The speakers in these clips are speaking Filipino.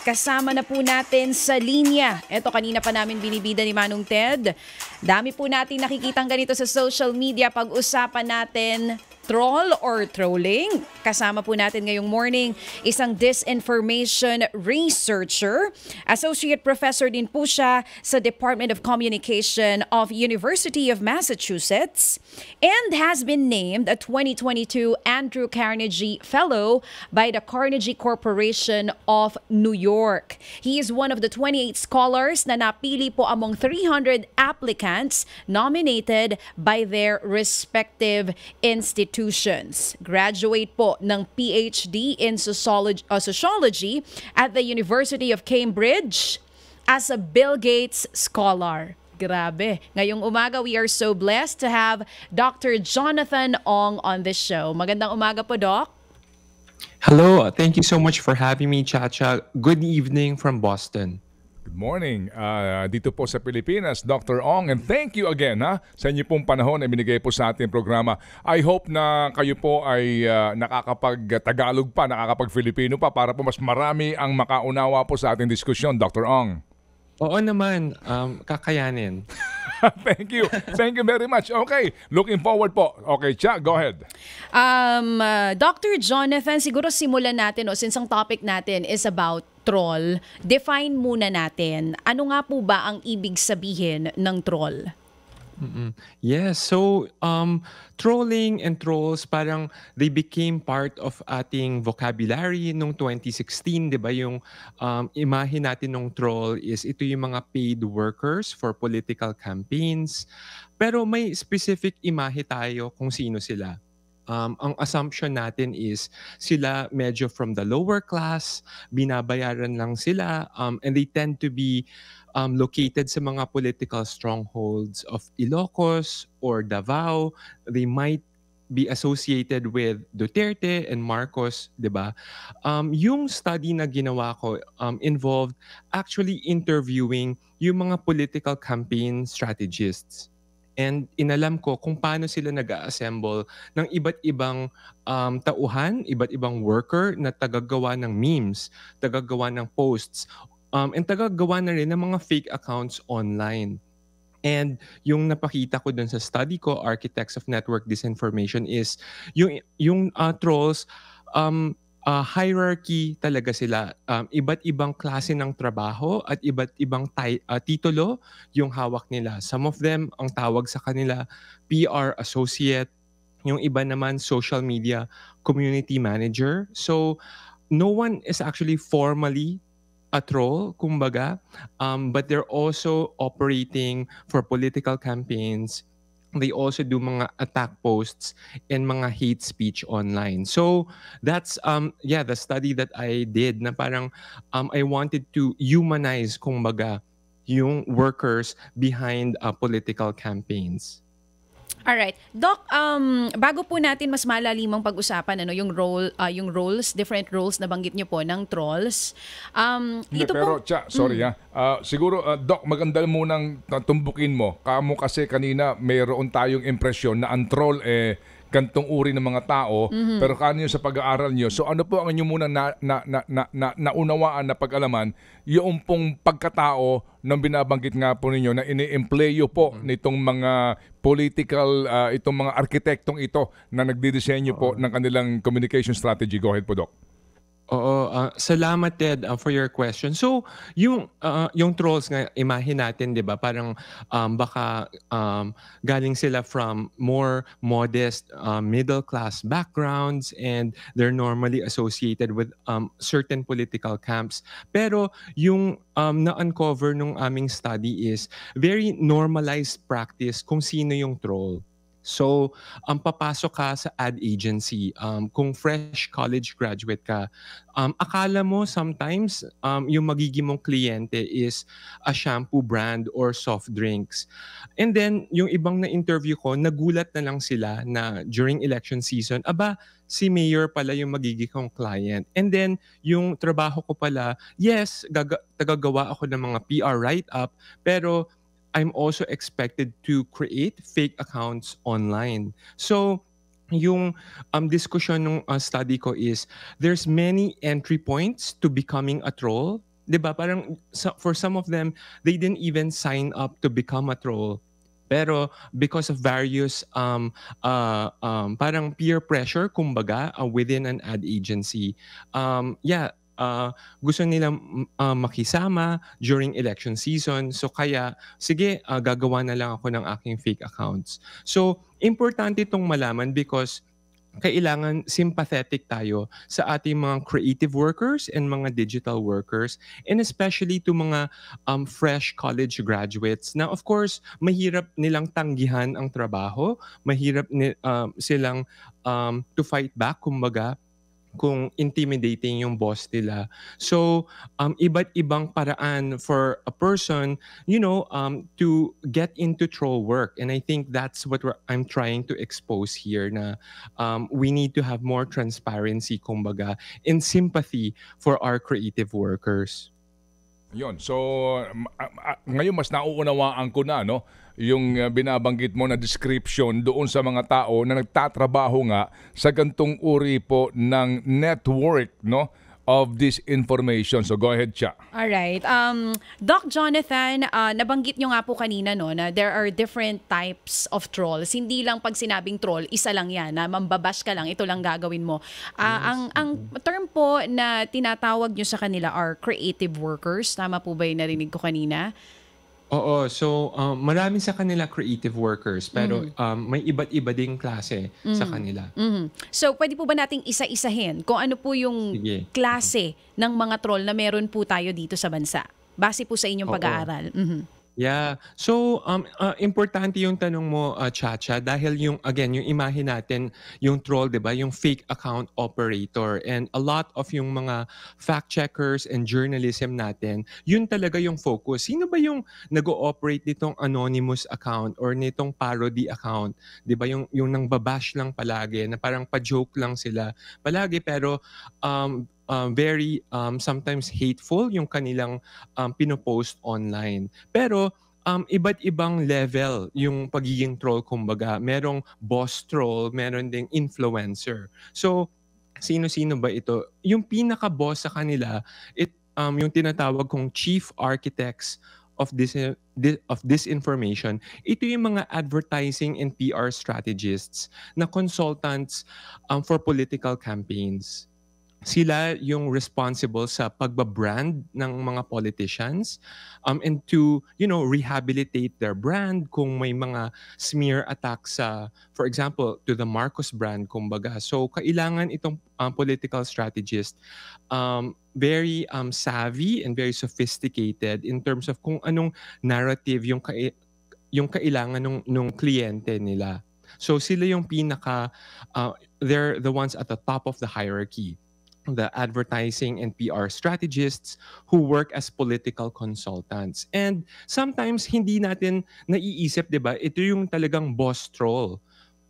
Kasama na po natin sa linya. Ito kanina pa namin binibida ni Manong Ted. Dami po natin nakikitang ganito sa social media pag-usapan natin troll or trolling. Kasama po natin ngayong morning isang disinformation researcher. Associate professor din po siya sa Department of Communication of University of Massachusetts and has been named a 2022 Andrew Carnegie Fellow by the Carnegie Corporation of New York. He is one of the 28 scholars na napili po among 300 applicants nominated by their respective institutions institutions. Graduate po ng PhD in sociology, uh, sociology at the University of Cambridge as a Bill Gates scholar. Grabe. Ngayong umaga, we are so blessed to have Dr. Jonathan Ong on this show. Magandang umaga po, Doc. Hello. Thank you so much for having me, Chacha. Good evening from Boston morning uh, dito po sa Pilipinas, Dr. Ong. And thank you again ha, sa inyo pong panahon na binigay po sa ating programa. I hope na kayo po ay uh, nakakapag-Tagalog pa, nakakapag-Filipino pa para po mas marami ang makaunawa po sa ating diskusyon, Dr. Ong. Oo naman, um, kakayanin. Thank you. Thank you very much. Okay, looking forward po. Okay, Cha, go ahead. Um, uh, Dr. Jonathan, siguro simulan natin o since ang topic natin is about troll, define muna natin ano nga po ba ang ibig sabihin ng troll? Mm-mm. Yes, so um, trolling and trolls parang they became part of ating vocabulary nung 2016, 'di ba? Yung um imahe natin ng troll is ito yung mga paid workers for political campaigns. Pero may specific imahe tayo kung sino sila um, ang assumption natin is sila medyo from the lower class, binabayaran lang sila, um, and they tend to be um, located sa mga political strongholds of Ilocos or Davao. They might be associated with Duterte and Marcos, 'di ba? Um yung study na ginawa ko um involved actually interviewing yung mga political campaign strategists. And inalam ko kung paano sila nag-assemble ng iba't ibang um, tauhan, iba't ibang worker na tagagawa ng memes, tagagawa ng posts, um, and tagagawa na rin ng mga fake accounts online. And yung napakita ko dun sa study ko, Architects of Network Disinformation, is yung, yung uh, trolls, um, uh, hierarchy talaga sila. Um, iba't ibang klase ng trabaho at iba't ibang ti- uh, titulo yung hawak nila. Some of them, ang tawag sa kanila, PR associate. Yung iba naman, social media community manager. So, no one is actually formally a troll, kumbaga, um, but they're also operating for political campaigns. They also do mga attack posts and mga hate speech online. So that's um yeah the study that I did na parang um I wanted to humanize kumbaga yung workers behind uh, political campaigns. All right. Doc, um bago po natin mas malalimang pag-usapan ano yung role uh, yung roles, different roles na banggit niyo po ng trolls. Um Hindi, ito pero, po Cha, sorry mm. ha. Uh, siguro uh, Doc, maganda mo nang tumbukin mo. Kamo kasi kanina mayroon tayong impresyon na ang troll eh gantong uri ng mga tao, mm-hmm. pero kano sa pag-aaral nyo. So ano po ang inyong muna na, na, na, na, na, naunawaan na pag-alaman, yung pong pagkatao ng binabanggit nga po ninyo na ini employo po mm-hmm. nitong mga political, uh, itong mga arkitektong ito na nagdidisenyo oh. po ng kanilang communication strategy. Go ahead po, Doc. Oo, uh, salamat Ted uh, for your question. So, yung uh, yung trolls nga imagine natin 'di ba, parang um, baka um, galing sila from more modest uh, middle class backgrounds and they're normally associated with um, certain political camps. Pero yung um, na-uncover nung aming study is very normalized practice kung sino yung troll. So, um, papasok ka sa ad agency. Um, kung fresh college graduate ka, um, akala mo sometimes um, yung magiging mong kliyente is a shampoo brand or soft drinks. And then, yung ibang na-interview ko, nagulat na lang sila na during election season, aba, si Mayor pala yung magiging kong client. And then, yung trabaho ko pala, yes, gaga- tagagawa ako ng mga PR write-up, pero I'm also expected to create fake accounts online. So, yung um, discussion ng uh, study ko is there's many entry points to becoming a troll. 'Di ba? Parang so, for some of them, they didn't even sign up to become a troll. Pero because of various um, uh, um, parang peer pressure, kumbaga, uh, within an ad agency, um, yeah, uh, gusto nila uh, makisama during election season. So kaya, sige, uh, gagawa na lang ako ng aking fake accounts. So, importante itong malaman because kailangan sympathetic tayo sa ating mga creative workers and mga digital workers and especially to mga um, fresh college graduates Now, of course mahirap nilang tanggihan ang trabaho mahirap ni, uh, silang um, to fight back kumbaga kung intimidating yung boss nila. So, um, iba't ibang paraan for a person, you know, um, to get into troll work. And I think that's what we're, I'm trying to expose here na um, we need to have more transparency, kumbaga, and sympathy for our creative workers. Yon. So ngayon mas nauunawaan ko na no yung uh, binabanggit mo na description doon sa mga tao na nagtatrabaho nga sa gantong uri po ng network no of this information. So go ahead, Cha. All right. Um, Doc Jonathan, uh, nabanggit nyo nga po kanina no, na there are different types of trolls. Hindi lang pag sinabing troll, isa lang yan. Na mambabash ka lang, ito lang gagawin mo. Uh, yes. ang, ang term po na tinatawag nyo sa kanila are creative workers. Tama po ba yung narinig ko kanina? Oo, so um, marami sa kanila creative workers pero mm. um, may iba't iba ding klase mm. sa kanila. Mm. So pwede po ba nating isa-isahin kung ano po yung Sige. klase mm. ng mga troll na meron po tayo dito sa bansa base po sa inyong pag-aaral? Mm-hmm. Yeah. So, um, uh, importante yung tanong mo, uh, Chacha, dahil yung, again, yung imahe natin, yung troll, di ba? Yung fake account operator. And a lot of yung mga fact-checkers and journalism natin, yun talaga yung focus. Sino ba yung nag-ooperate nitong anonymous account or nitong parody account? Di ba? Yung, yung nang babash lang palagi, na parang pa-joke lang sila palagi, pero um, um, very um, sometimes hateful yung kanilang um, pinopost online. Pero um, iba't ibang level yung pagiging troll kumbaga. Merong boss troll, meron ding influencer. So, sino-sino ba ito? Yung pinaka-boss sa kanila, it, um, yung tinatawag kong chief architects of this of disinformation, ito yung mga advertising and PR strategists na consultants um, for political campaigns sila yung responsible sa pagbabrand ng mga politicians um, and to you know rehabilitate their brand kung may mga smear attack sa for example to the Marcos brand kumbaga so kailangan itong um, political strategist um, very um, savvy and very sophisticated in terms of kung anong narrative yung kai- yung kailangan ng ng kliyente nila so sila yung pinaka uh, they're the ones at the top of the hierarchy the advertising and PR strategists who work as political consultants. And sometimes hindi natin naiisip, 'di ba? Ito yung talagang boss troll.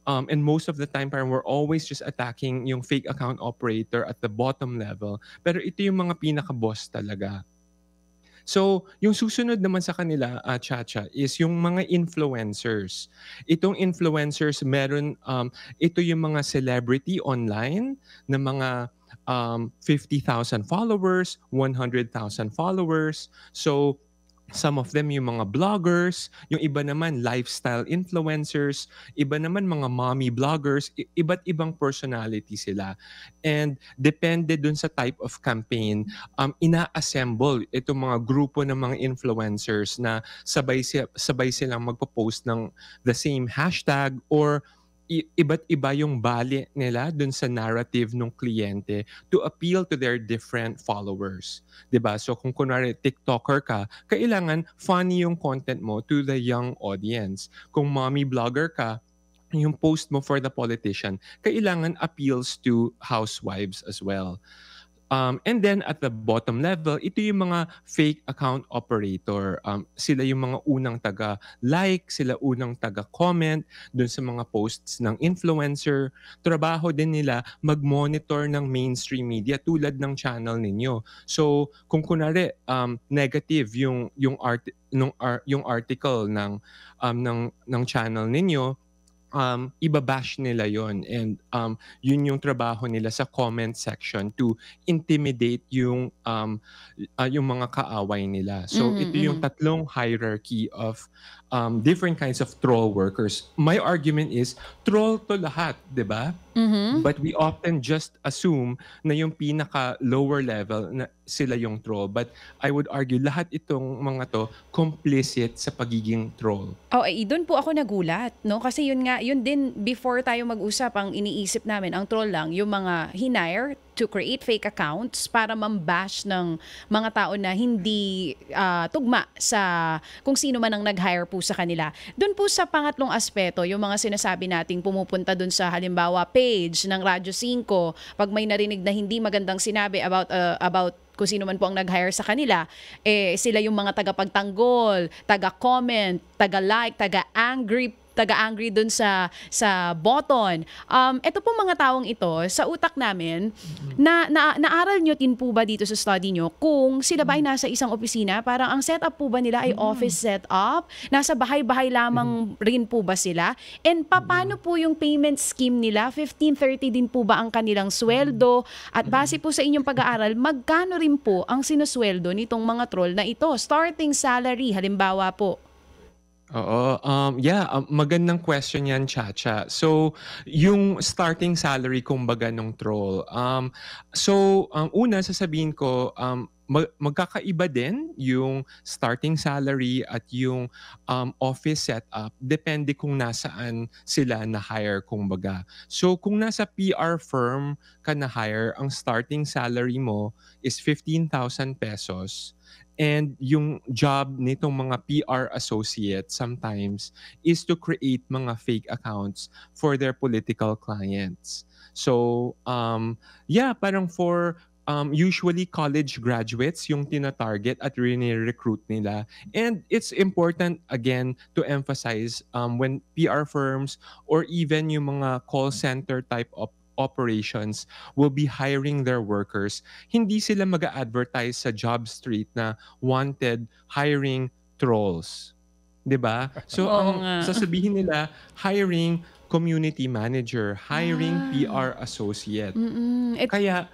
Um, and most of the time parang we're always just attacking yung fake account operator at the bottom level. Pero ito yung mga pinaka-boss talaga. So, yung susunod naman sa kanila, uh, Chacha, is yung mga influencers. Itong influencers, meron, um, ito yung mga celebrity online na mga um, 50,000 followers, 100,000 followers. So, Some of them yung mga bloggers, yung iba naman lifestyle influencers, iba naman mga mommy bloggers, iba't ibang personality sila. And depende dun sa type of campaign, um, ina-assemble itong mga grupo ng mga influencers na sabay, sabay silang magpo-post ng the same hashtag or iba't iba yung bali nila dun sa narrative ng kliyente to appeal to their different followers. ba diba? So kung kunwari TikToker ka, kailangan funny yung content mo to the young audience. Kung mommy blogger ka, yung post mo for the politician, kailangan appeals to housewives as well. Um, and then at the bottom level, ito yung mga fake account operator. Um, sila yung mga unang taga-like, sila unang taga-comment dun sa mga posts ng influencer. Trabaho din nila mag-monitor ng mainstream media tulad ng channel ninyo. So kung kunwari um, negative yung yung art nung ar, yung article ng um, ng ng channel ninyo um, ibabash nila yon and um, yun yung trabaho nila sa comment section to intimidate yung um, uh, yung mga kaaway nila. So mm-hmm. ito yung mm-hmm. tatlong hierarchy of um, different kinds of troll workers. My argument is, troll to lahat, di ba? Mm-hmm. But we often just assume na yung pinaka-lower level na sila yung troll. But I would argue, lahat itong mga to complicit sa pagiging troll. Oh, eh, doon po ako nagulat, no? Kasi yun nga, yun din, before tayo mag-usap, ang iniisip namin, ang troll lang, yung mga hinire, to create fake accounts para mambash ng mga tao na hindi uh, tugma sa kung sino man ang nag-hire po sa kanila. Doon po sa pangatlong aspeto, yung mga sinasabi nating pumupunta doon sa halimbawa page ng Radyo 5 pag may narinig na hindi magandang sinabi about uh, about kung sino man po ang nag-hire sa kanila, eh, sila yung mga tagapagtanggol, taga-comment, taga-like, taga-angry taga-angry dun sa sa button. Um, ito po mga taong ito, sa utak namin, na, na naaral niyo din po ba dito sa study niyo kung sila ba ay nasa isang opisina? Parang ang setup po ba nila ay mm. office setup? Nasa bahay-bahay lamang mm-hmm. rin po ba sila? And paano po yung payment scheme nila? 1530 din po ba ang kanilang sweldo? Mm-hmm. At base po sa inyong pag-aaral, magkano rin po ang sinusweldo nitong mga troll na ito? Starting salary, halimbawa po. Oo. Um, yeah, um, magandang question yan, Chacha. So, yung starting salary, kumbaga, nung troll. Um, so, um, una, sasabihin ko, um, mag- magkakaiba din yung starting salary at yung um, office setup depende kung nasaan sila na-hire kumbaga. So kung nasa PR firm ka na-hire, ang starting salary mo is 15,000 pesos And yung job nitong mga PR associate sometimes is to create mga fake accounts for their political clients. So, um, yeah, parang for um, usually college graduates yung tina-target at rene-recruit nila. And it's important, again, to emphasize um, when PR firms or even yung mga call center type of operations will be hiring their workers, hindi sila mag advertise sa job street na wanted hiring trolls. 'Di ba? So ang sasabihin nila hiring community manager, hiring ah. PR associate. Mm-mm. It, Kaya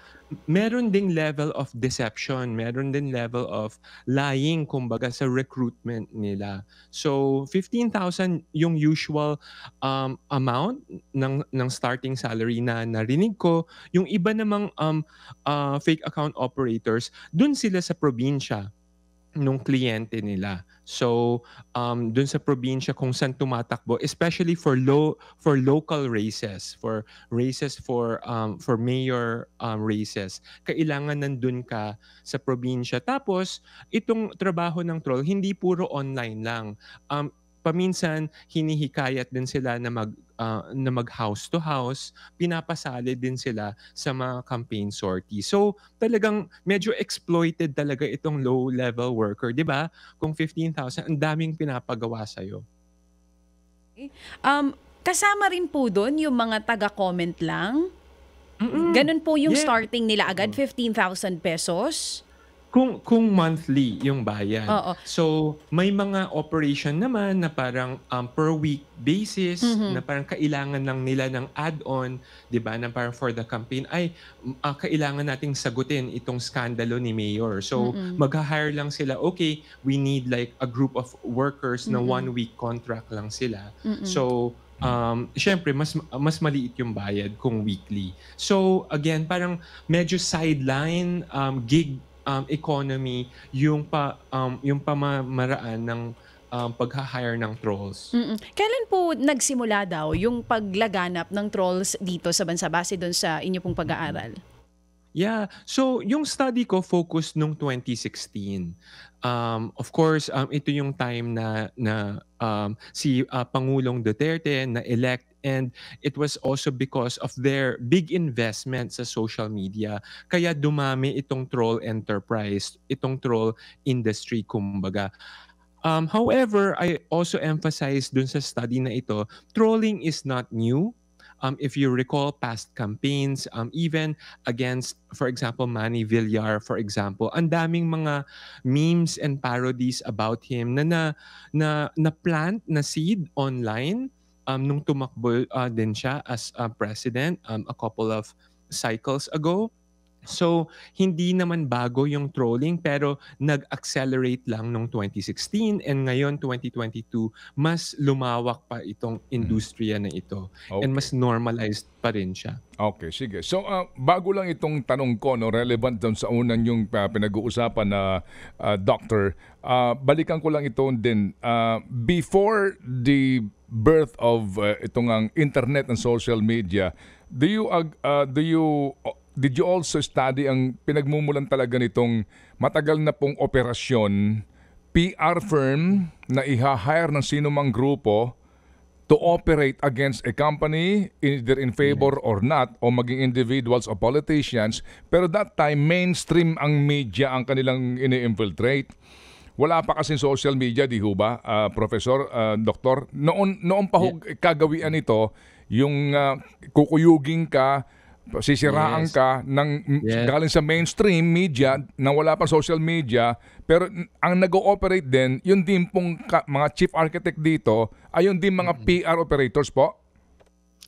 meron ding level of deception, meron din level of lying kumbaga sa recruitment nila. So 15,000 yung usual um, amount ng ng starting salary na narinig ko. Yung iba namang um, uh, fake account operators, dun sila sa probinsya nung kliyente nila. So, um, dun sa probinsya kung saan tumatakbo, especially for low for local races, for races for um, for mayor um, races, kailangan nandun ka sa probinsya. Tapos, itong trabaho ng troll hindi puro online lang. Um, paminsan hinihikayat din sila na mag uh, na mag house to house, pinapasali din sila sa mga campaign sortie. So, talagang medyo exploited talaga itong low-level worker, 'di ba? Kung 15,000, ang daming pinapagawa sa iyo. Um kasama rin po doon yung mga taga-comment lang. Mm-mm. Ganun po yung yeah. starting nila agad, 15,000 pesos. Kung, kung monthly yung bayad. Oo. So, may mga operation naman na parang um, per week basis mm-hmm. na parang kailangan lang nila ng add-on, 'di ba? Na parang for the campaign ay uh, kailangan nating sagutin itong skandalo ni mayor. So, mm-hmm. mag-hire lang sila. Okay, we need like a group of workers mm-hmm. na one week contract lang sila. Mm-hmm. So, um, syempre, mas, mas maliit yung bayad kung weekly. So, again, parang medyo sideline um, gig um, economy yung pa um, yung pamamaraan ng um, pagha-hire ng trolls. Mm-mm. Kailan po nagsimula daw yung paglaganap ng trolls dito sa bansa base doon sa inyo pong pag-aaral? Yeah, so yung study ko focus nung 2016. Um, of course, um, ito yung time na, na um, si uh, Pangulong Duterte na elect and it was also because of their big investment sa social media. Kaya dumami itong troll enterprise, itong troll industry kumbaga. Um, however, I also emphasize dun sa study na ito, trolling is not new. Um, if you recall past campaigns, um, even against, for example, Manny Villar, for example, ang daming mga memes and parodies about him na na, na, na plant, na seed online um, nung tumakbo uh, din siya as uh, president um, a couple of cycles ago. So, hindi naman bago yung trolling pero nag-accelerate lang nung 2016 and ngayon 2022 mas lumawak pa itong hmm. industriya na ito okay. and mas normalized pa rin siya. Okay, sige. So, uh, bago lang itong tanong ko, no, relevant dun sa unang yung uh, pinag-uusapan na uh, uh, doctor, uh, balikan ko lang ito din. Uh, before the birth of uh, itong ang internet and social media, do you uh, do you did you also study ang pinagmumulan talaga nitong matagal na pong operasyon PR firm na iha-hire ng sino mang grupo to operate against a company either in favor or not o maging individuals or politicians pero that time mainstream ang media ang kanilang ini-infiltrate wala pa kasi social media, di ho ba, uh, Professor, uh, Doktor? Noon, noon pa ho yeah. kagawian ito, yung uh, kukuyugin ka, sisiraan yes. ka ng yes. galing sa mainstream media na wala pa social media pero ang nag-ooperate din yung din pong ka, mga chief architect dito ay yung din mga mm-hmm. PR operators po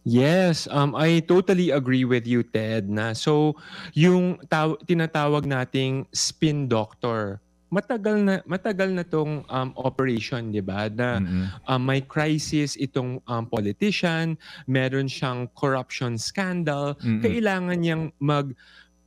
Yes, um I totally agree with you Ted na so yung taw- tinatawag nating spin doctor matagal na matagal na tong um, operation 'di ba na mm-hmm. um, may crisis itong um, politician meron siyang corruption scandal mm-hmm. kailangan niyang mag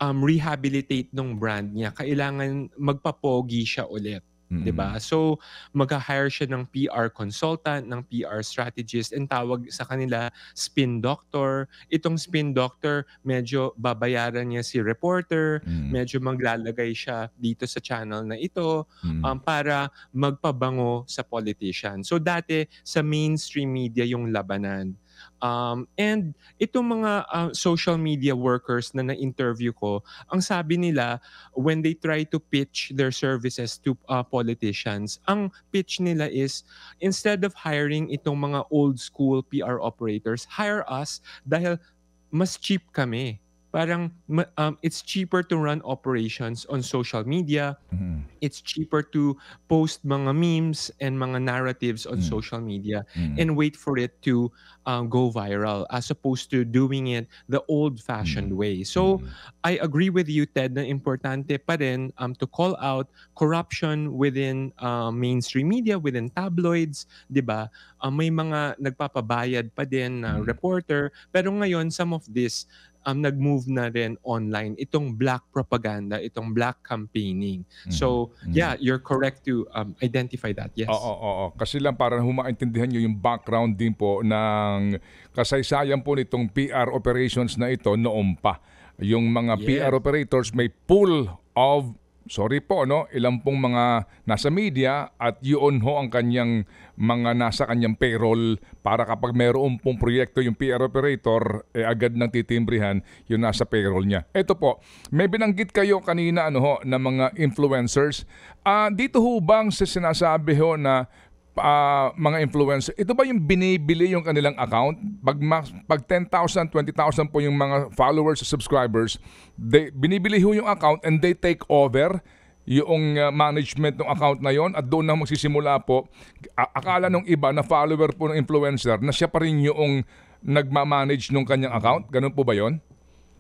um, rehabilitate ng brand niya kailangan magpapogi siya ulit Mm-hmm. 'di ba? So magha hire siya ng PR consultant, ng PR strategist and tawag sa kanila spin doctor. Itong spin doctor medyo babayaran niya si reporter, mm-hmm. medyo maglalagay siya dito sa channel na ito mm-hmm. um, para magpabango sa politician. So dati sa mainstream media yung labanan. Um, and itong mga uh, social media workers na na-interview ko, ang sabi nila, when they try to pitch their services to uh, politicians, ang pitch nila is, instead of hiring itong mga old school PR operators, hire us dahil mas cheap kami parang um, it's cheaper to run operations on social media. Mm-hmm. It's cheaper to post mga memes and mga narratives on mm-hmm. social media mm-hmm. and wait for it to um, go viral as opposed to doing it the old-fashioned mm. way. So mm. I agree with you, Ted, na importante pa rin um, to call out corruption within uh, mainstream media, within tabloids, di ba? Uh, may mga nagpapabayad pa din na mm. reporter. Pero ngayon, some of this um, nag-move na rin online itong black propaganda, itong black campaigning. Mm-hmm. So, mm-hmm. yeah, you're correct to um, identify that. Yes. Oo, oo, oo. Kasi lang para humaintindihan nyo yung background din po ng kasaysayan po nitong PR operations na ito noon pa. Yung mga yes. PR operators may pool of sorry po, no? ilang pong mga nasa media at yun ho ang kanyang mga nasa kanyang payroll para kapag mayroon pong proyekto yung PR operator, eh, agad nang titimbrihan yung nasa payroll niya. Ito po, may binanggit kayo kanina ano ho, ng mga influencers. Uh, dito ho bang sinasabi ho na uh, mga influencer, ito ba yung binibili yung kanilang account? Pag, max, pag 10,000, 20,000 po yung mga followers, subscribers, they, binibili ho yung account and they take over yung uh, management ng account na yon at doon na magsisimula po akala nung iba na follower po ng influencer na siya pa rin yung nagmamanage nung kanyang account ganun po ba yon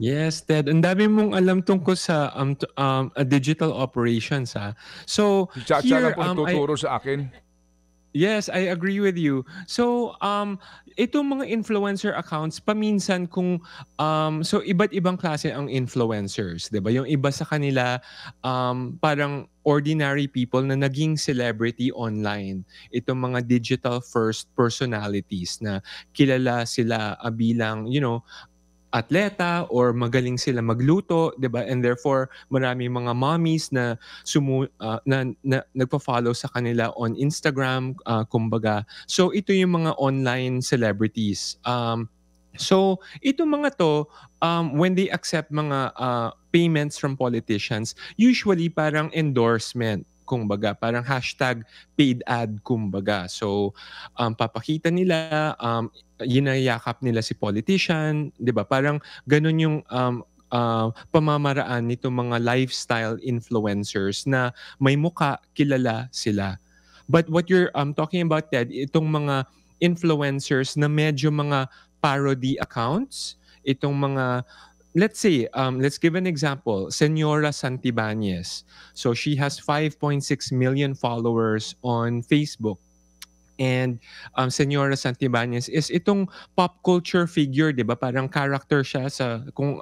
Yes, Ted. Ang dami mong alam tungkol sa um, um, uh, digital operations. Ha? So, Chacha here, na po um, tuturo I... sa akin. Yes, I agree with you. So, um, itong mga influencer accounts, paminsan kung, um, so iba't ibang klase ang influencers, di ba? Yung iba sa kanila, um, parang ordinary people na naging celebrity online. Itong mga digital first personalities na kilala sila ah, bilang, you know, atleta or magaling sila magluto, 'di ba? And therefore, marami mga mommies na sumu uh, na, na nagpo-follow sa kanila on Instagram, uh, kumbaga. So ito yung mga online celebrities. Um So, itong mga to, um, when they accept mga uh, payments from politicians, usually parang endorsement kumbaga parang hashtag paid ad kumbaga so um, papakita nila um, yinayakap nila si politician, 'di ba? Parang ganun yung um, uh, pamamaraan nitong mga lifestyle influencers na may mukha, kilala sila. But what you're um, talking about, Ted, itong mga influencers na medyo mga parody accounts, itong mga let's say, um, let's give an example. Senora Santibanez. So she has 5.6 million followers on Facebook and um, Senora Santibanez is itong pop culture figure, 'di ba? Parang character siya sa kung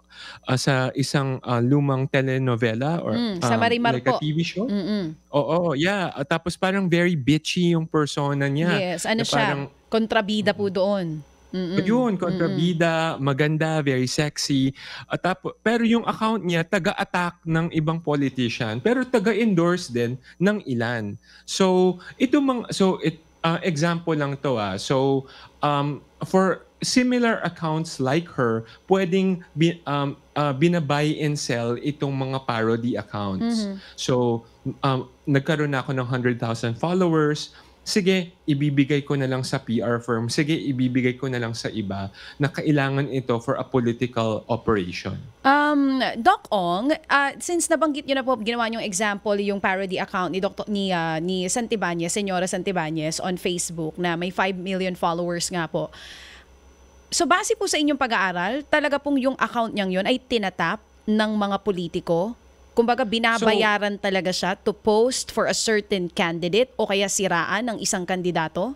uh, sa isang uh, lumang telenovela or mm, sa um, Marimar like po. a TV show. Mm-mm. Oo, yeah. Ah, tapos parang very bitchy yung persona niya. Yes, ano siya? Parang, kontrabida po doon. Mm-mm. Yun, kontrabida, Mm-mm. maganda, very sexy. At tapo, pero yung account niya, taga-attack ng ibang politician, pero taga-endorse din ng ilan. So, ito mang, so it, Uh, example lang to ah. So, um, for similar accounts like her, pwedeng bi, um, uh, binabuy and sell itong mga parody accounts. Mm-hmm. So, um, nagkaroon na ako ng 100,000 followers sige, ibibigay ko na lang sa PR firm, sige, ibibigay ko na lang sa iba na kailangan ito for a political operation? Um, Doc Ong, uh, since nabanggit niyo na po, ginawa niyong example yung parody account ni, Dr. ni, uh, ni Santibanez, Senyora Santibanez on Facebook na may 5 million followers nga po. So base po sa inyong pag-aaral, talaga pong yung account niyang yon ay tinatap ng mga politiko Kumbaga binabayaran so, talaga siya to post for a certain candidate o kaya siraan ng isang kandidato?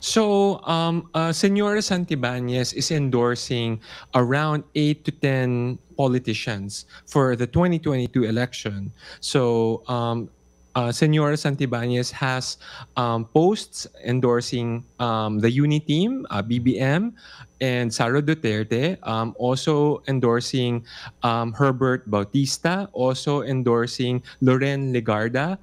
So, um, uh, Senora Santibanez is endorsing around 8 to 10 politicians for the 2022 election. So, um, Uh, Senora Santibanez has um, posts endorsing um, the UNI team, uh, BBM, and Sara Duterte, um, also endorsing um, Herbert Bautista, also endorsing Loren Legarda,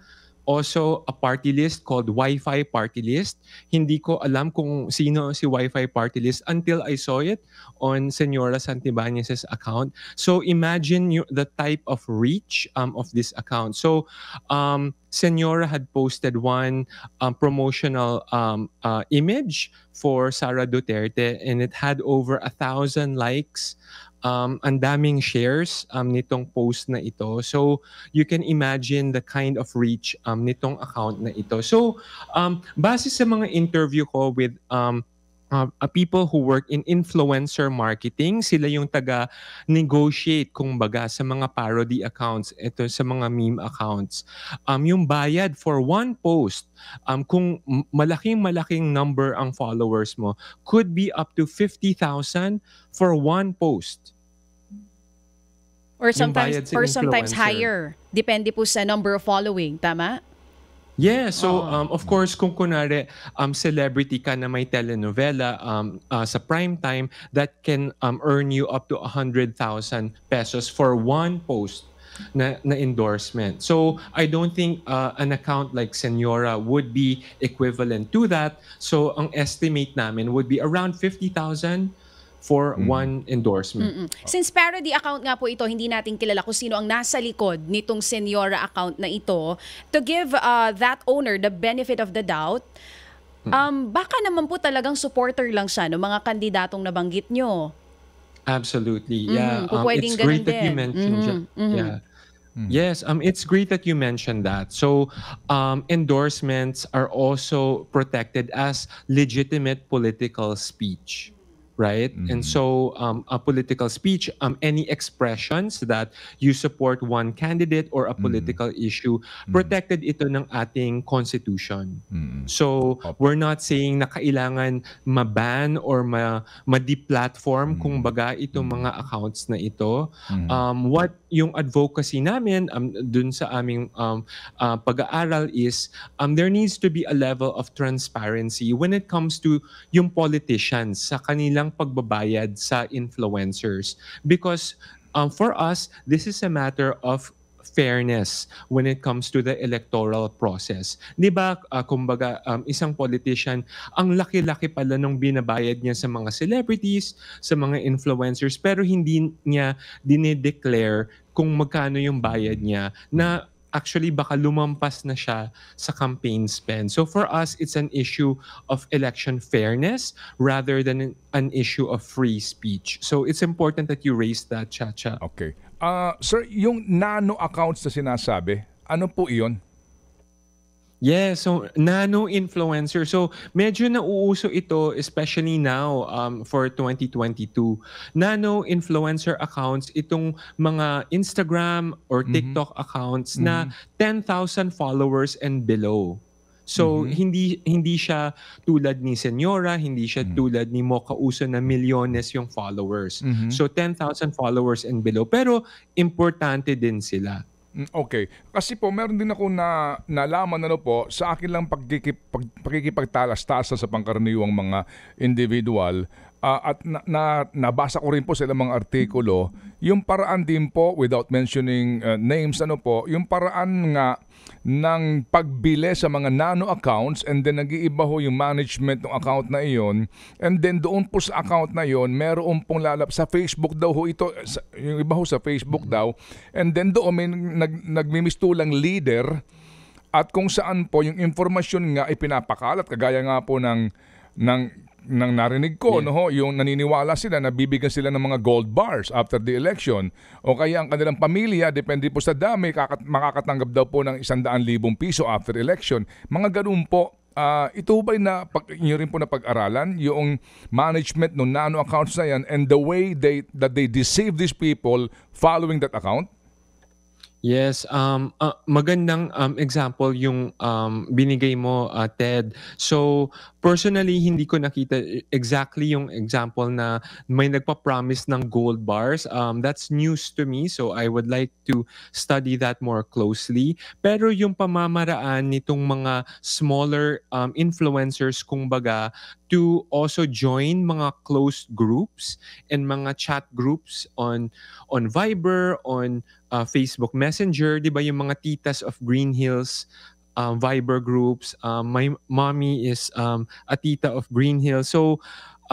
also a party list called Wi-Fi party list. Hindi ko alam kung sino si Wi-Fi party list until I saw it on Senora Santibanez's account. So imagine you, the type of reach um, of this account. So um, Senora had posted one um, promotional um, uh, image for Sara Duterte, and it had over a thousand likes um, ang daming shares um, nitong post na ito. So, you can imagine the kind of reach um, nitong account na ito. So, um, base sa mga interview ko with um, uh, uh people who work in influencer marketing, sila yung taga-negotiate kung baga sa mga parody accounts, ito sa mga meme accounts. Um, yung bayad for one post, um, kung malaking-malaking number ang followers mo, could be up to 50,000 for one post. Or sometimes or sometimes higher. Depende po sa number of following, tama? Yeah, so ah. um, of course kung kunwari um, celebrity ka na may telenovela um, uh, sa prime time that can um, earn you up to 100,000 pesos for one post na, na endorsement. So I don't think uh, an account like Senora would be equivalent to that. So ang estimate namin would be around 50,000 for mm. one endorsement. Mm-mm. Since parody account nga po ito, hindi natin kilala kung sino ang nasa likod nitong Senyora account na ito. To give uh, that owner the benefit of the doubt, mm. um, baka naman po talagang supporter lang siya ng no, mga kandidatong nabanggit nyo. Absolutely, mm-hmm. yeah. Mm, um, it's great that din. you mentioned mm-hmm. mm-hmm. Yeah. Mm. Yes, um, it's great that you mentioned that. So, um, endorsements are also protected as legitimate political speech right? Mm -hmm. And mm-hmm. so, um, a political speech, um, any expressions that you support one candidate or a mm-hmm. political mm -hmm. issue, mm-hmm. protected ito ng ating constitution. Mm -hmm. So, we're not saying na kailangan ma-ban or ma ma-deplatform kung baga itong mga accounts na ito. Um, what yung advocacy namin um, dun sa aming um, uh, pag-aaral is um, there needs to be a level of transparency when it comes to yung politicians sa kanilang ng pagbabayad sa influencers because um, for us this is a matter of fairness when it comes to the electoral process. 'Di ba? Uh, kumbaga um, isang politician, ang laki-laki pala nung binabayad niya sa mga celebrities, sa mga influencers pero hindi niya dinedeclare kung magkano yung bayad niya na actually baka lumampas na siya sa campaign spend. So for us, it's an issue of election fairness rather than an issue of free speech. So it's important that you raise that, Chacha. Okay. Uh, sir, yung nano accounts na sinasabi, ano po iyon? Yeah, so nano influencer. So medyo nauuso ito especially now um, for 2022. Nano influencer accounts itong mga Instagram or mm-hmm. TikTok mm-hmm. accounts mm-hmm. na 10,000 followers and below. So mm-hmm. hindi hindi siya tulad ni Senyora, hindi siya mm-hmm. tulad ni Mocha Uso na milyones yung followers. Mm-hmm. So 10,000 followers and below. Pero importante din sila. Mm, okay. Kasi po, meron din ako na nalaman ano po, sa akin lang pagkikip, pag, pagkikipagtalas-tasa sa pangkaraniwang mga individual uh, at na, na, nabasa ko rin po sa ilang mga artikulo, yung paraan din po, without mentioning uh, names, ano po, yung paraan nga ng pagbili sa mga nano accounts and then nag-iiba ho yung management ng account na iyon and then doon po sa account na iyon meron pong lalap sa Facebook daw ho ito sa, yung iba ho sa Facebook daw and then doon may nag, nagmimistulang leader at kung saan po yung impormasyon nga ay pinapakalat kagaya nga po ng ng nang narinig ko yeah. no yung naniniwala sila na bibigyan sila ng mga gold bars after the election o kaya ang kanilang pamilya depende po sa dami kakat- makakatanggap daw po ng 100,000 piso after election. Mga ganun po uh, ito ba na pag inyo rin po na pag-aralan yung management ng nano accounts na yan and the way they that they deceive these people following that account? Yes, um, uh, magandang um, example yung um, binigay mo, uh, Ted. So, personally, hindi ko nakita e, exactly yung example na may nagpa-promise ng gold bars. Um, that's news to me, so I would like to study that more closely. Pero yung pamamaraan nitong mga smaller um, influencers, kung baga, to also join mga closed groups and mga chat groups on on Viber, on uh, Facebook Messenger, 'di ba yung mga titas of Green Hills um, Viber groups. Um, my mommy is um, a tita of Green Hills. So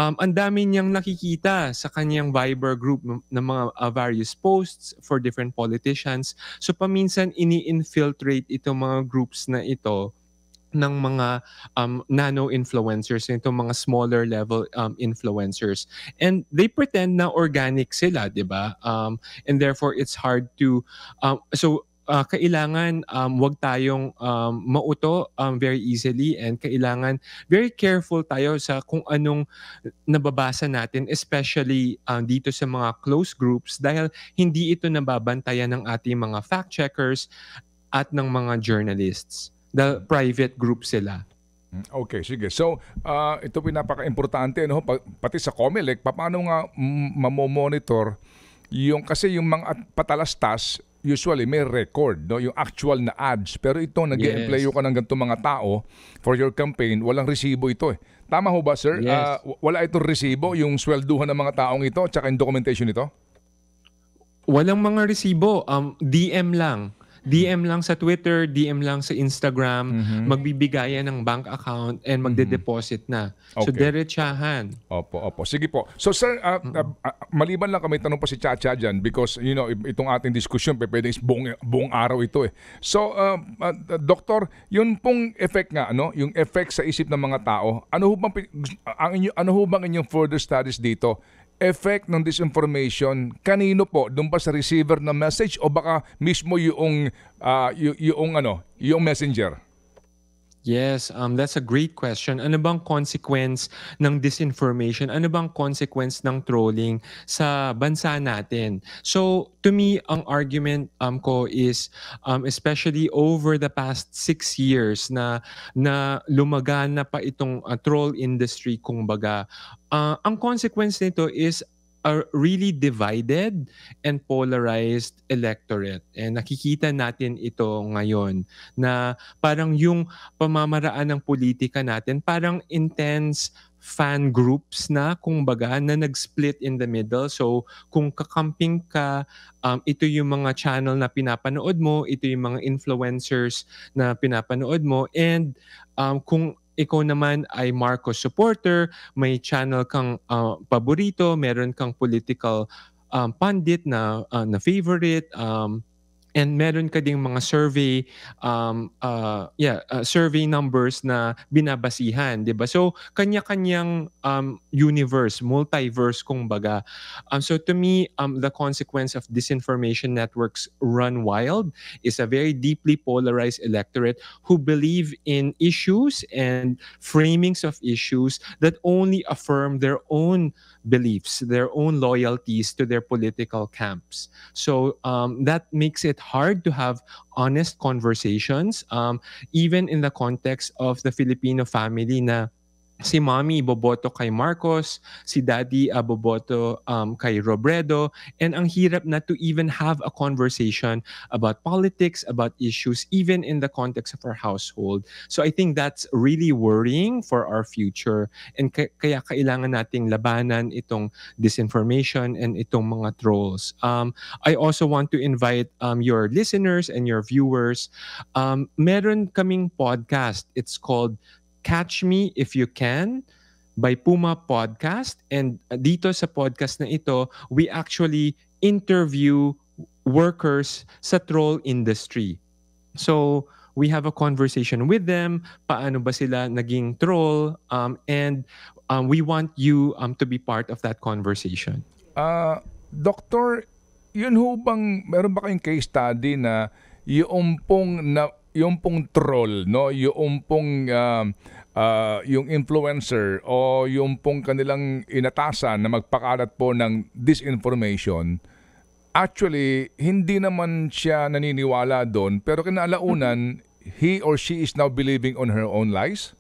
um, ang dami niyang nakikita sa kanyang Viber group ng mga uh, various posts for different politicians. So paminsan ini-infiltrate itong mga groups na ito ng mga um, nano influencers nitong mga smaller level um, influencers and they pretend na organic sila 'di ba um, and therefore it's hard to um, so uh, kailangan um, wag tayong um, mauto um, very easily and kailangan very careful tayo sa kung anong nababasa natin especially um, dito sa mga close groups dahil hindi ito nababantayan ng ating mga fact checkers at ng mga journalists the private group sila. Mm, okay, sige. So, uh, ito pinapaka-importante, no? Pa- pati sa COMELEC, paano nga mm, mamomonitor yung, kasi yung mga at- patalastas, usually may record, no? yung actual na ads. Pero ito, nag yes. employ ka ng ganito mga tao for your campaign, walang resibo ito eh. Tama ho ba, sir? Yes. Uh, wala itong resibo, yung swelduhan ng mga taong ito, tsaka yung documentation ito? Walang mga resibo, um, DM lang. DM lang sa Twitter, DM lang sa Instagram, mm-hmm. magbibigayan ng bank account and mm-hmm. magde-deposit na. Okay. So diretsahan. Opo, opo. Sige po. So sir, uh, uh, uh, maliban lang kami tanong pa si Chacha diyan because you know itong ating diskusyon pwedeng buong buong araw ito eh. So uh, uh, doktor, yun pong effect nga ano, yung effect sa isip ng mga tao. Ano ho bang ang inyo ano ho bang inyong further studies dito? effect ng disinformation kanino po doon pa sa receiver ng message o baka mismo yung uh, ah, yung, yung ano yung messenger Yes, um, that's a great question. Ano bang consequence ng disinformation? Ano bang consequence ng trolling sa bansa natin? So, to me, ang argument um, ko is, um, especially over the past six years na, na lumaga na pa itong uh, troll industry, kumbaga, uh, ang consequence nito is a really divided and polarized electorate. And nakikita natin ito ngayon na parang yung pamamaraan ng politika natin parang intense fan groups na kumbaga na nag-split in the middle. So kung kakamping ka, um, ito yung mga channel na pinapanood mo, ito yung mga influencers na pinapanood mo and um, kung ikaw naman ay Marcos supporter, may channel kang uh, paborito, meron kang political um, pundit na, uh, na favorite, um, and meron ka ding mga survey um uh, yeah uh, survey numbers na binabasihan 'di ba so kanya-kanyang um universe multiverse kung baga um so to me um the consequence of disinformation networks run wild is a very deeply polarized electorate who believe in issues and framings of issues that only affirm their own beliefs their own loyalties to their political camps so um that makes it hard to have honest conversations, um, even in the context of the Filipino family na si mommy boboto kay Marcos, si daddy uh, boboto um, kay Robredo, and ang hirap na to even have a conversation about politics, about issues, even in the context of our household. So I think that's really worrying for our future. And kaya kailangan nating labanan itong disinformation and itong mga trolls. Um, I also want to invite um, your listeners and your viewers. Um, meron kaming podcast. It's called Catch Me If You Can by Puma Podcast. And dito sa podcast na ito, we actually interview workers sa troll industry. So, we have a conversation with them, paano ba sila naging troll, um, and um, we want you um, to be part of that conversation. Uh, ah, Doctor, yun ho bang, meron ba kayong case study na yung pong na, yung pong troll, no? yung pong uh, uh, yung influencer o yung pong kanilang inatasan na magpakalat po ng disinformation, actually, hindi naman siya naniniwala doon. Pero kinalaunan, he or she is now believing on her own lies?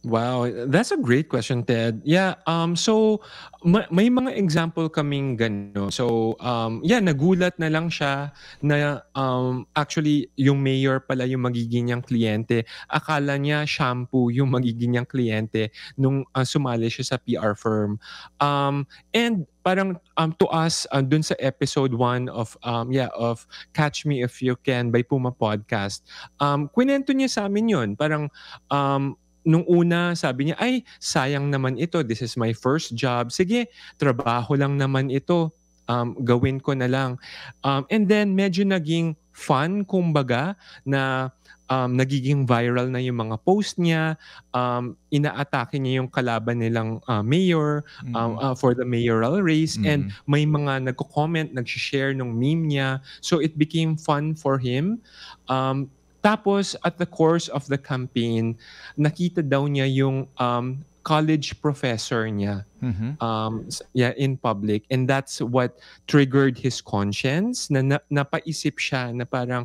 Wow, that's a great question, Ted. Yeah, um so ma- may mga example kaming gano. So um yeah, nagulat na lang siya na um actually yung mayor pala yung magiging niyang kliyente. Akala niya shampoo yung magiging niyang kliyente nung uh, sumali siya sa PR firm. Um and parang um, to us um, dun sa episode 1 of um, yeah of Catch Me If You Can by Puma Podcast. Um kwento niya sa amin 'yon. Parang um nung una, sabi niya, ay, sayang naman ito. This is my first job. Sige, trabaho lang naman ito. Um, gawin ko na lang. Um, and then, medyo naging fun, kumbaga, na um, nagiging viral na yung mga post niya. Um, inaatake niya yung kalaban nilang uh, mayor mm. um, uh, for the mayoral race. Mm-hmm. And may mga nagko-comment, nag-share ng meme niya. So, it became fun for him. Um, tapos at the course of the campaign, nakita daw niya yung um, college professor niya mm-hmm. um, yeah, in public. And that's what triggered his conscience na, na napaisip siya na parang,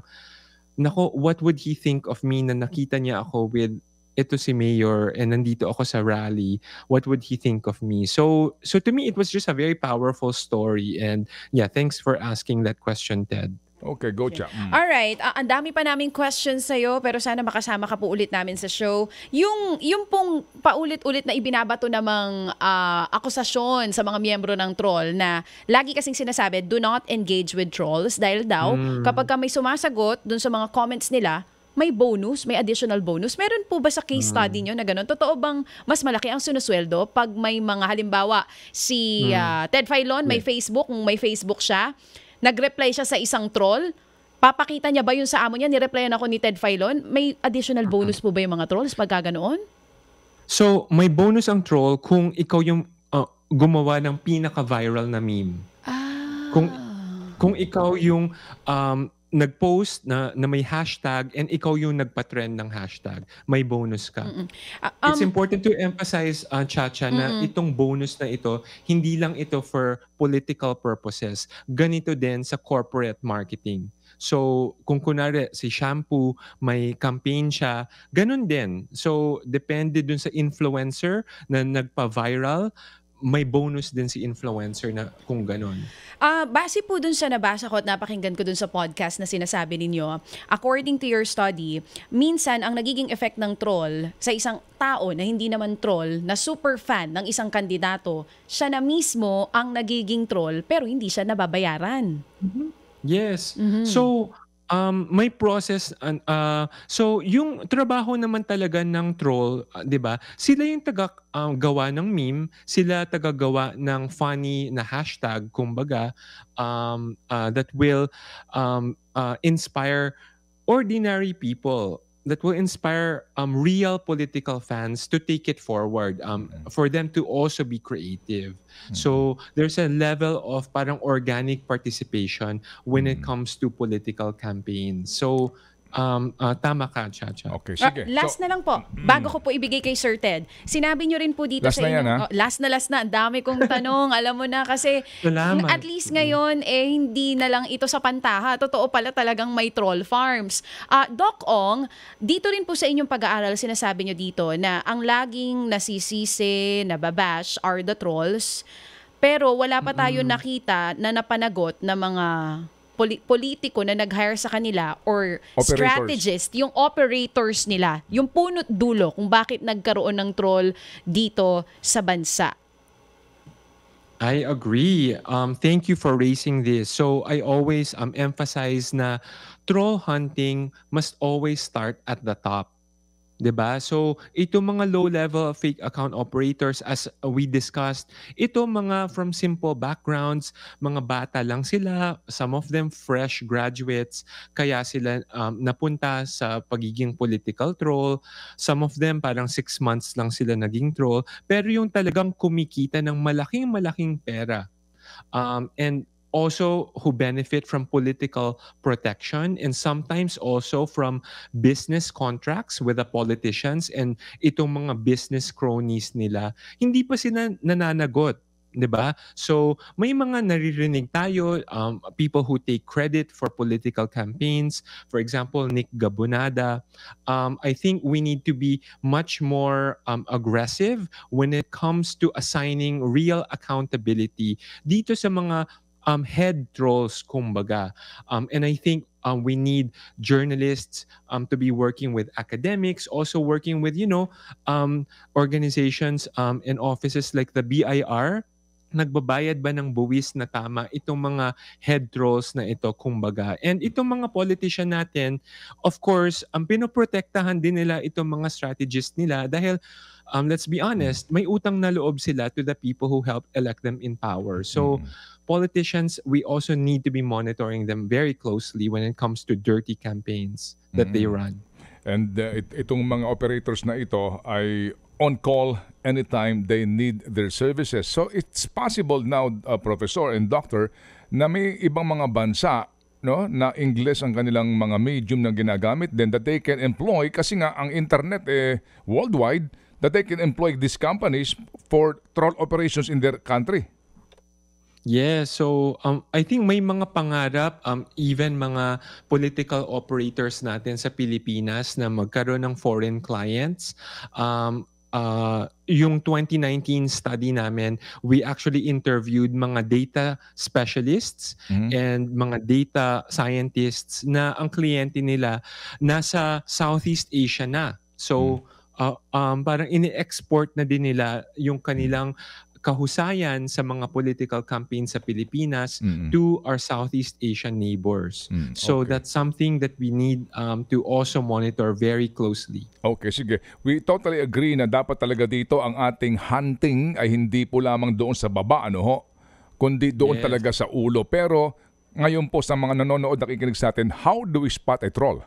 nako, what would he think of me na nakita niya ako with ito si mayor and nandito ako sa rally what would he think of me so so to me it was just a very powerful story and yeah thanks for asking that question ted Okay, go okay. Mm. All right, uh, ang dami pa naming questions sa iyo pero sana makasama ka po ulit namin sa show. Yung yung pong paulit-ulit na ibinabato namang uh, akusasyon sa mga miyembro ng troll na lagi kasing sinasabi, do not engage with trolls dahil daw mm. kapag ka may sumasagot dun sa mga comments nila, may bonus, may additional bonus. Meron po ba sa case mm. study nyo na ganun? Totoo bang mas malaki ang sinusweldo pag may mga halimbawa si uh, Ted Filon may Facebook, may Facebook siya, Nagreply siya sa isang troll. Papakita niya ba yun sa amo niya? Nireplyan ako ni Ted Filon. May additional bonus po ba yung mga trolls pag ganoon? So, may bonus ang troll kung ikaw yung uh, gumawa ng pinaka-viral na meme. Ah. Kung kung ikaw yung um, nagpost na, na may hashtag and ikaw yung nagpa-trend ng hashtag, may bonus ka. Uh, um, It's important to emphasize, uh, Chacha, mm na itong bonus na ito, hindi lang ito for political purposes. Ganito din sa corporate marketing. So, kung kunwari si Shampoo, may campaign siya, ganun din. So, depende dun sa influencer na nagpa-viral, may bonus din si influencer na kung ganun? Uh, ah, base po dun sa nabasa ko at napakinggan ko dun sa podcast na sinasabi ninyo, according to your study, minsan ang nagiging effect ng troll sa isang tao na hindi naman troll, na super fan ng isang kandidato, siya na mismo ang nagiging troll pero hindi siya nababayaran. Mm-hmm. Yes. Mm-hmm. So, Um, may process. an- ah, so, yung trabaho naman talaga ng troll, ah, di ba? Sila yung taga-gawa ah, ng meme, sila taga-gawa ng funny na hashtag, kumbaga, um, ah, that will um, ah, inspire ordinary people that will inspire um, real political fans to take it forward um, mm-hmm. for them to also be creative mm-hmm. so there's a level of parang organic participation when mm-hmm. it comes to political campaigns so Um, uh, tama ka, Chacha. Okay, ah, sige. Uh, last so, na lang po, mm. bago ko po ibigay kay Sir Ted. Sinabi nyo rin po dito last sa inyo. oh, last na last na. Ang dami kong tanong. alam mo na kasi Salamat. at least ngayon, eh, hindi na lang ito sa pantaha. Totoo pala talagang may troll farms. Uh, Doc Ong, dito rin po sa inyong pag-aaral, sinasabi nyo dito na ang laging nasisisi, nababash are the trolls. Pero wala pa tayo mm-hmm. nakita na napanagot na mga poli- politiko na nag-hire sa kanila or operators. strategist, yung operators nila, yung punot dulo kung bakit nagkaroon ng troll dito sa bansa. I agree. Um, thank you for raising this. So I always um, emphasize na troll hunting must always start at the top. 'Diba? So, itong mga low-level fake account operators as we discussed, ito mga from simple backgrounds, mga bata lang sila, some of them fresh graduates, kaya sila um, napunta sa pagiging political troll. Some of them parang six months lang sila naging troll, pero yung talagang kumikita ng malaking-malaking pera. Um, and also who benefit from political protection and sometimes also from business contracts with the politicians and itong mga business cronies nila, hindi pa sila nananagot 'di ba? So may mga naririnig tayo um, people who take credit for political campaigns. For example, Nick Gabunada. Um, I think we need to be much more um, aggressive when it comes to assigning real accountability dito sa mga um, head trolls, kumbaga. Um, and I think um, we need journalists um, to be working with academics, also working with, you know, um, organizations um, and offices like the BIR, nagbabayad ba ng buwis na tama itong mga head trolls na ito kumbaga. And itong mga politician natin, of course, ang pinoprotektahan din nila itong mga strategists nila dahil um, let's be honest, may utang na loob sila to the people who helped elect them in power. So, mm. politicians, we also need to be monitoring them very closely when it comes to dirty campaigns that mm. they mm-hmm. run. And uh, it, itong mga operators na ito ay on call anytime they need their services. So it's possible now, uh, professor and doctor, na may ibang mga bansa no na English ang kanilang mga medium na ginagamit then that they can employ kasi nga ang internet eh worldwide that they can employ these companies for troll operations in their country. Yeah, so um, I think may mga pangarap, um, even mga political operators natin sa Pilipinas na magkaroon ng foreign clients. Um, uh, yung 2019 study namin, we actually interviewed mga data specialists mm-hmm. and mga data scientists na ang kliyente nila nasa Southeast Asia na. So, mm-hmm uh, um, parang ini-export na din nila yung kanilang kahusayan sa mga political campaign sa Pilipinas mm-hmm. to our Southeast Asian neighbors. Mm, okay. So that's something that we need um, to also monitor very closely. Okay, sige. We totally agree na dapat talaga dito ang ating hunting ay hindi po lamang doon sa baba, ano ho? Kundi doon yes. talaga sa ulo. Pero ngayon po sa mga nanonood nakikinig sa atin, how do we spot a troll?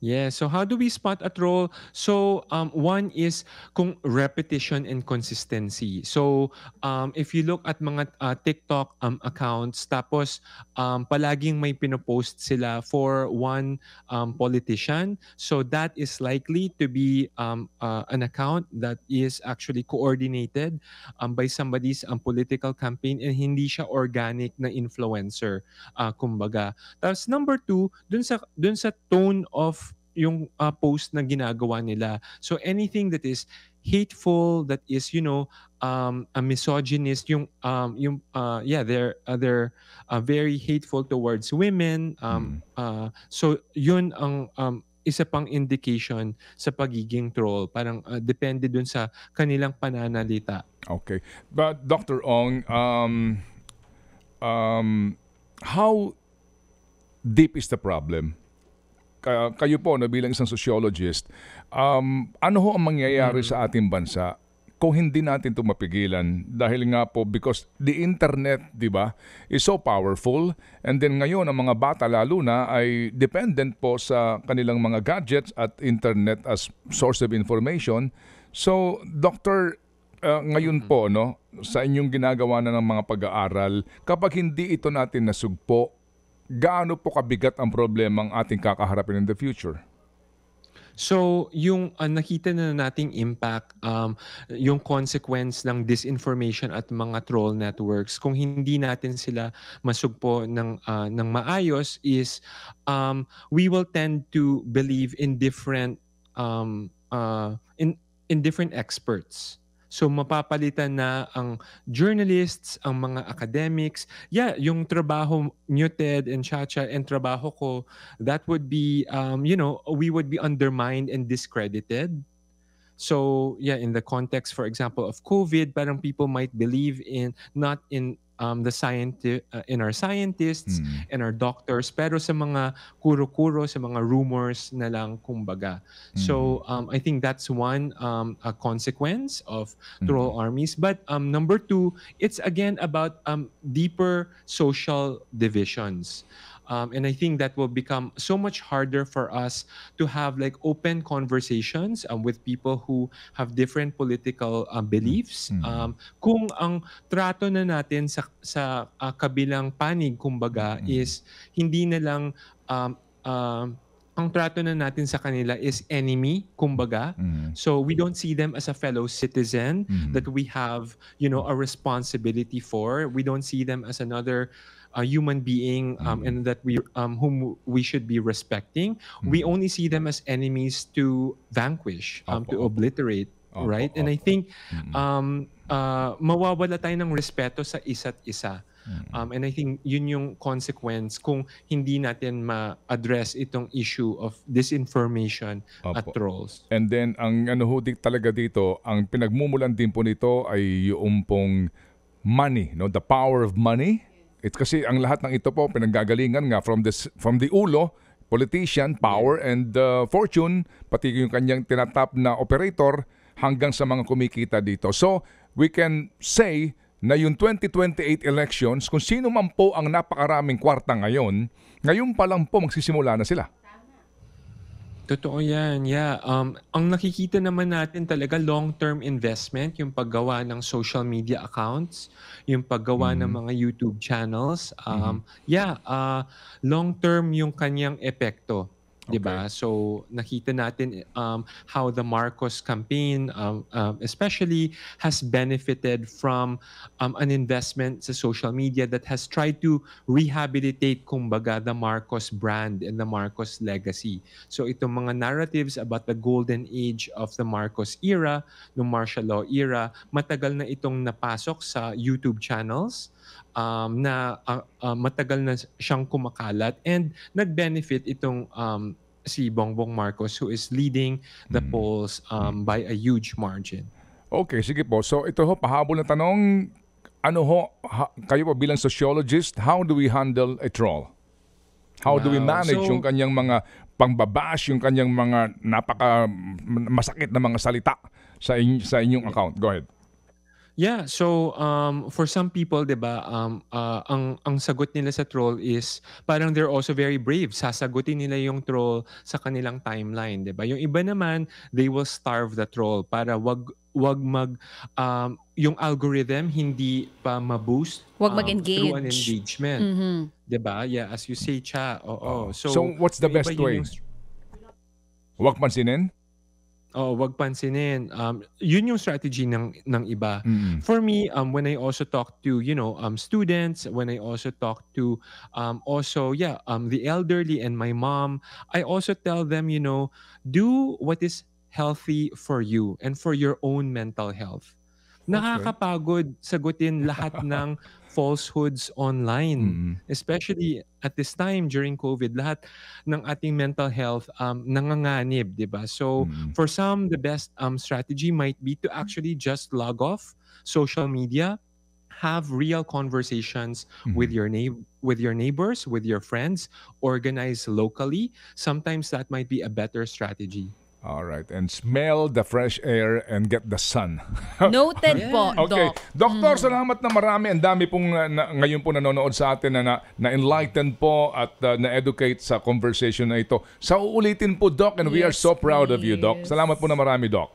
Yeah, so how do we spot a troll? So um, one is kung repetition and consistency. So um, if you look at mga uh, TikTok um, accounts, tapos um, palaging may pinopost sila for one um, politician, so that is likely to be um, uh, an account that is actually coordinated um, by somebody's um, political campaign and hindi siya organic na influencer, uh, kumbaga. Tapos number two, dun sa, dun sa tone of yung uh, post na ginagawa nila. So anything that is hateful, that is you know um, a misogynist, yung um, yung uh, yeah they're uh, they're uh, very hateful towards women. Um, mm. uh, so yun ang um, isa pang indication sa pagiging troll. Parang uh, depende dun sa kanilang pananalita. Okay. But Dr. Ong, um, um, how deep is the problem? kayo po no, bilang isang sociologist, um, ano ho ang mangyayari mm sa ating bansa kung hindi natin ito mapigilan dahil nga po because the internet, di ba, is so powerful and then ngayon ang mga bata lalo na ay dependent po sa kanilang mga gadgets at internet as source of information. So, Dr. Uh, ngayon po, no, sa inyong ginagawa na ng mga pag-aaral, kapag hindi ito natin nasugpo gaano po kabigat ang problema ang ating kakaharapin in the future? So, yung uh, nakita na nating impact, um, yung consequence ng disinformation at mga troll networks, kung hindi natin sila masugpo ng, uh, ng maayos is um, we will tend to believe in different um, uh, in, in different experts. So mapapalitan na ang journalists, ang mga academics. Yeah, yung trabaho nyo Ted and Chacha and trabaho ko, that would be, um, you know, we would be undermined and discredited. So yeah, in the context, for example, of COVID, parang people might believe in not in um, the scienti- uh, in our scientists mm. and our doctors pero sa mga kuro-kuro sa mga rumors na lang kumbaga mm. so um, i think that's one um, a consequence of troll mm. armies but um, number two it's again about um, deeper social divisions Um, and I think that will become so much harder for us to have like open conversations um, with people who have different political um, beliefs. Mm-hmm. Um, kung ang trato na natin sa, sa uh, kabilang panig, kumbaga, mm-hmm. is hindi na lang um, uh, ang trato na natin sa kanila is enemy, kumbaga. Mm-hmm. So we don't see them as a fellow citizen mm-hmm. that we have, you know, a responsibility for. We don't see them as another a human being um, mm-hmm. and that we um, whom we should be respecting. We mm-hmm. only see them as enemies to vanquish, um, to obliterate, right? And I think mm-hmm. um, uh, mawawala tayo ng respeto sa isa't isa. Um, and I think yun yung consequence kung hindi natin ma-address itong issue of disinformation Opo. at trolls. And then, ang ano ho talaga dito, ang pinagmumulan din po nito ay yung pong money, no? the power of money It kasi ang lahat ng ito po pinaggagalingan nga from this from the ulo politician, power and uh, fortune pati yung kanyang tinatap na operator hanggang sa mga kumikita dito. So, we can say na yung 2028 elections, kung sino man po ang napakaraming kwarta ngayon, ngayon pa lang po magsisimula na sila. Totoo yan, yeah. Um, ang nakikita naman natin talaga long-term investment, yung paggawa ng social media accounts, yung paggawa mm-hmm. ng mga YouTube channels. Um, mm-hmm. Yeah, uh, long-term yung kanyang epekto. Okay. 'di So nakita natin um, how the Marcos campaign um, um, especially has benefited from um, an investment sa social media that has tried to rehabilitate kumbaga the Marcos brand and the Marcos legacy. So itong mga narratives about the golden age of the Marcos era, no martial law era, matagal na itong napasok sa YouTube channels um, na uh, uh, matagal na siyang kumakalat and nag-benefit itong um, si Bongbong Marcos who is leading the mm. polls um, by a huge margin. Okay, sige po. So ito ho, pahabol na tanong, ano ho, ha, kayo po bilang sociologist, how do we handle a troll? How wow. do we manage so, yung kanyang mga pangbabash, yung kanyang mga napaka masakit na mga salita sa, in, sa inyong account? Go ahead. Yeah, so um, for some people, 'di ba, um, uh, ang ang sagot nila sa troll is parang they're also very brave. Sasagutin nila yung troll sa kanilang timeline, 'di ba? Yung iba naman, they will starve the troll para wag wag mag um, yung algorithm hindi pa ma-boost wag um, mag-engage through an engagement. Mm-hmm. 'Di ba? Yeah, as you say, cha. Oo. So, so what's the best way? Yung... Wag pansinin? Oh, wag pansinin. Um, yun yung strategy ng ng iba. Mm. For me, um, when I also talk to, you know, um, students, when I also talk to um, also, yeah, um, the elderly and my mom, I also tell them, you know, do what is healthy for you and for your own mental health. Nakakapagod sagutin lahat ng falsehoods online. Mm-hmm. Especially at this time during COVID, lahat ng ating mental health um, nanganganib, di ba? So mm-hmm. for some, the best um, strategy might be to actually just log off social media, have real conversations mm-hmm. with your neighbor with your neighbors with your friends organize locally sometimes that might be a better strategy All right. And smell the fresh air and get the sun. Noted yeah. po, Okay. Doc. Doktor, mm. salamat na marami. Ang dami pong uh, na, ngayon po nanonood sa atin na, na, na enlighten po at uh, na-educate sa conversation na ito. Sa uulitin po, Doc, and yes, we are so proud please. of you, Doc. Salamat po na marami, Doc.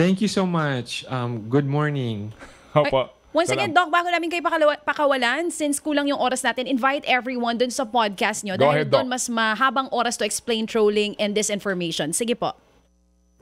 Thank you so much. Um, good morning. Opo. Once Salam. again, Doc, bago namin kayo pakawalan, since kulang yung oras natin, invite everyone dun sa podcast nyo. Go dahil ahead, doon mas mahabang oras to explain trolling and disinformation. Sige po.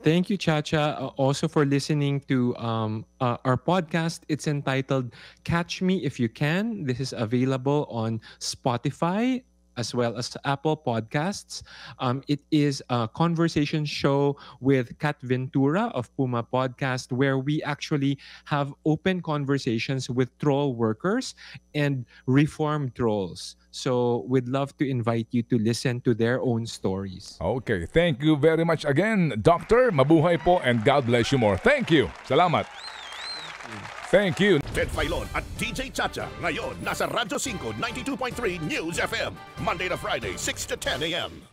Thank you, Chacha, uh, also for listening to um, uh, our podcast. It's entitled Catch Me If You Can. This is available on Spotify, as well as Apple Podcasts. Um, it is a conversation show with Kat Ventura of Puma Podcast, where we actually have open conversations with troll workers and reform trolls. So we'd love to invite you to listen to their own stories. Okay, thank you very much again, Doctor. Mabuhay po and God bless you more. Thank you. Salamat. Thank you. Thank you. Ted Filon at DJ Chacha. Ngayon, nasa Radyo 5, 92.3 News FM. Monday to Friday, 6 to 10 a.m.